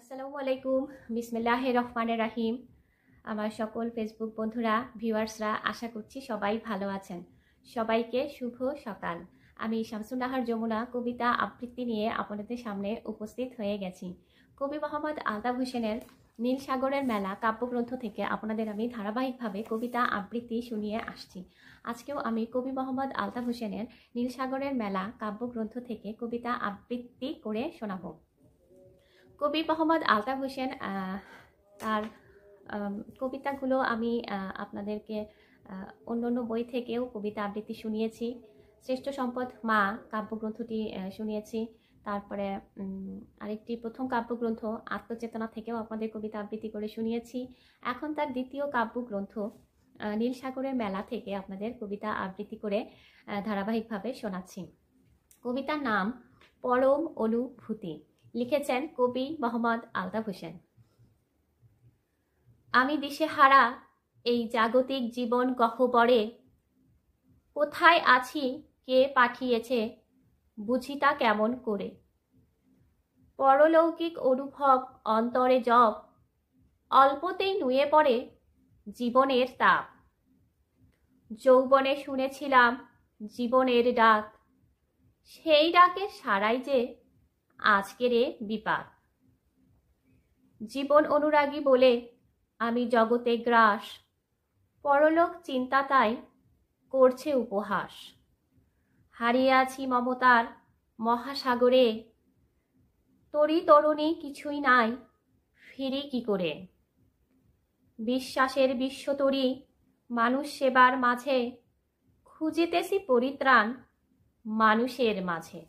আসসালামু আলাইকুম বিসমিল্লাহ রহমান রাহিম আমার সকল ফেসবুক বন্ধুরা ভিউয়ার্সরা আশা করছি সবাই ভালো আছেন সবাইকে শুভ সকাল আমি শামসুন্নাহার যমুনা কবিতা আবৃত্তি নিয়ে আপনাদের সামনে উপস্থিত হয়ে গেছি কবি মোহাম্মদ আলতাফ হোসেনের নীল সাগরের মেলা কাব্যগ্রন্থ থেকে আপনাদের আমি ধারাবাহিকভাবে কবিতা আবৃত্তি শুনিয়ে আসছি আজকেও আমি কবি মোহাম্মদ আলতাফ হোসেনের নীল সাগরের মেলা কাব্যগ্রন্থ থেকে কবিতা আবৃত্তি করে শোনাবো কবি মোহাম্মদ আলতাফ হোসেন তার কবিতাগুলো আমি আপনাদেরকে অন্য অন্য বই থেকেও কবিতা আবৃত্তি শুনিয়েছি শ্রেষ্ঠ সম্পদ মা কাব্যগ্রন্থটি শুনিয়েছি তারপরে আরেকটি প্রথম কাব্যগ্রন্থ আত্মচেতনা থেকেও আপনাদের কবিতা আবৃত্তি করে শুনিয়েছি এখন তার দ্বিতীয় কাব্যগ্রন্থ নীল সাগরের মেলা থেকে আপনাদের কবিতা আবৃত্তি করে ধারাবাহিকভাবে শোনাচ্ছি কবিতার নাম পরম অনুভূতি লিখেছেন কবি মোহাম্মদ আলতাফ হোসেন আমি দিশেহারা এই জাগতিক জীবন গহ্বরে কোথায় আছি কে পাঠিয়েছে বুঝি তা কেমন করে পরলৌকিক অনুভব অন্তরে জব অল্পতেই নুয়ে পড়ে জীবনের তাপ যৌবনে শুনেছিলাম জীবনের ডাক সেই ডাকে সারাই যে আজকের এ বিপাক জীবন অনুরাগী বলে আমি জগতে গ্রাস পরলোক চিন্তা তাই করছে উপহাস হারিয়ে আছি মমতার মহাসাগরে তরি তরুণী কিছুই নাই ফিরি কি করে বিশ্বাসের বিশ্বতরি মানুষ সেবার মাঝে খুঁজিতেছি পরিত্রাণ মানুষের মাঝে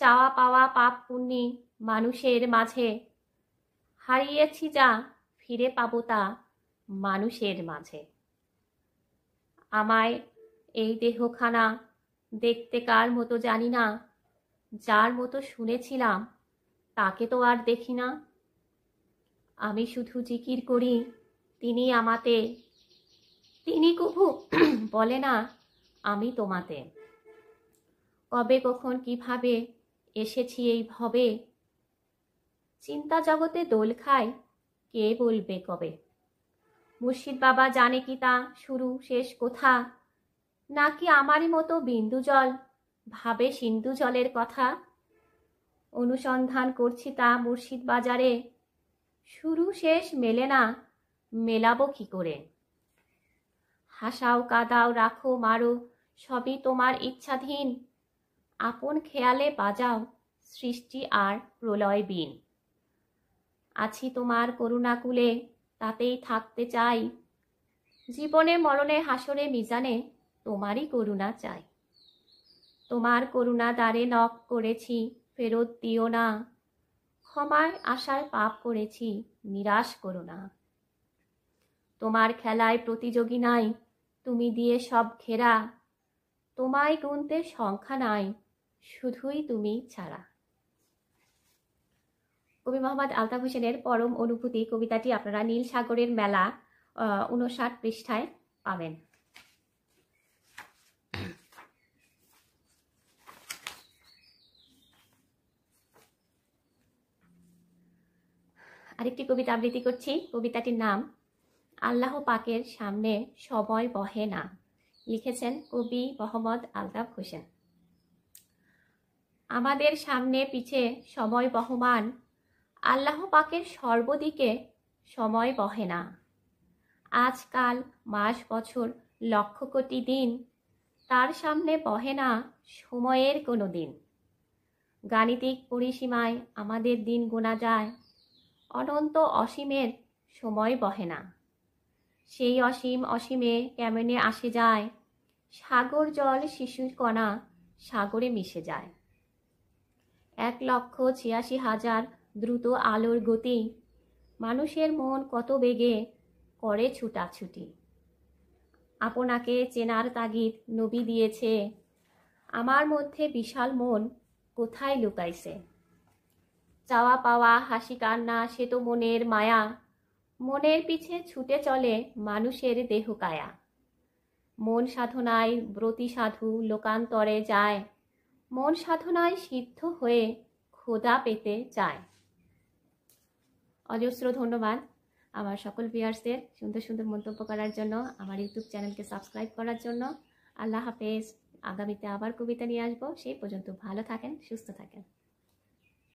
চাওয়া পাওয়া পাপ পুণ্যি মানুষের মাঝে হারিয়েছি যা ফিরে পাব তা মানুষের মাঝে আমায় এই দেহখানা দেখতে কার মতো জানি না যার মতো শুনেছিলাম তাকে তো আর দেখি না আমি শুধু জিকির করি তিনি আমাতে তিনি কভু বলে না আমি তোমাতে কবে কখন কিভাবে এসেছি এই ভবে চিন্তা জগতে দোল খায় কে বলবে কবে মুর্শিদ বাবা জানে কি তা শুরু শেষ কোথা নাকি আমারই মতো বিন্দু জল ভাবে সিন্ধু জলের কথা অনুসন্ধান করছি তা মুর্শিদ বাজারে শুরু শেষ মেলে না মেলাবো কি করে হাসাও কাদাও রাখো মারো সবই তোমার ইচ্ছাধীন আপন খেয়ালে বাজাও সৃষ্টি আর প্রলয় বিন আছি তোমার করুণাকুলে তাতেই থাকতে চাই জীবনে মরণে হাসরে মিজানে তোমারই করুণা চাই তোমার করুণা দ্বারে নখ করেছি ফেরত দিও না ক্ষমায় আসার পাপ করেছি নিরাশ করো না তোমার খেলায় প্রতিযোগী নাই তুমি দিয়ে সব ঘেরা তোমায় গুনতে সংখ্যা নাই শুধুই তুমি ছাড়া কবি মোহাম্মদ আলতাফ হোসেনের পরম অনুভূতি কবিতাটি আপনারা নীল সাগরের মেলা উনষাট পৃষ্ঠায় পাবেন আরেকটি কবিতা আবৃত্তি করছি কবিতাটির নাম আল্লাহ পাকের সামনে সময় বহে না লিখেছেন কবি মোহাম্মদ আলতাফ হোসেন আমাদের সামনে পিছে সময় বহমান আল্লাহ পাকের সর্বদিকে সময় বহে না আজকাল মাস বছর লক্ষ কোটি দিন তার সামনে বহে না সময়ের কোনো দিন গাণিতিক পরিসীমায় আমাদের দিন গোনা যায় অনন্ত অসীমের সময় বহে না সেই অসীম অসীমে কেমনে আসে যায় সাগর জল শিশুর কণা সাগরে মিশে যায় এক লক্ষ ছিয়াশি হাজার দ্রুত আলোর গতি মানুষের মন কত বেগে করে ছুটাছুটি আপনাকে চেনার তাগিদ নবী দিয়েছে আমার মধ্যে বিশাল মন কোথায় লুকাইছে চাওয়া পাওয়া হাসি কান্না সে তো মনের মায়া মনের পিছে ছুটে চলে মানুষের দেহকায়া মন সাধনায় ব্রতী সাধু লোকান্তরে যায় মন সাধনায় সিদ্ধ হয়ে খোদা পেতে চায় অজস্র ধন্যবাদ আমার সকল ভিয়ার্সদের সুন্দর সুন্দর মন্তব্য করার জন্য আমার ইউটিউব চ্যানেলকে সাবস্ক্রাইব করার জন্য আল্লাহ হাফেজ আগামীতে আবার কবিতা নিয়ে আসবো সেই পর্যন্ত ভালো থাকেন সুস্থ থাকেন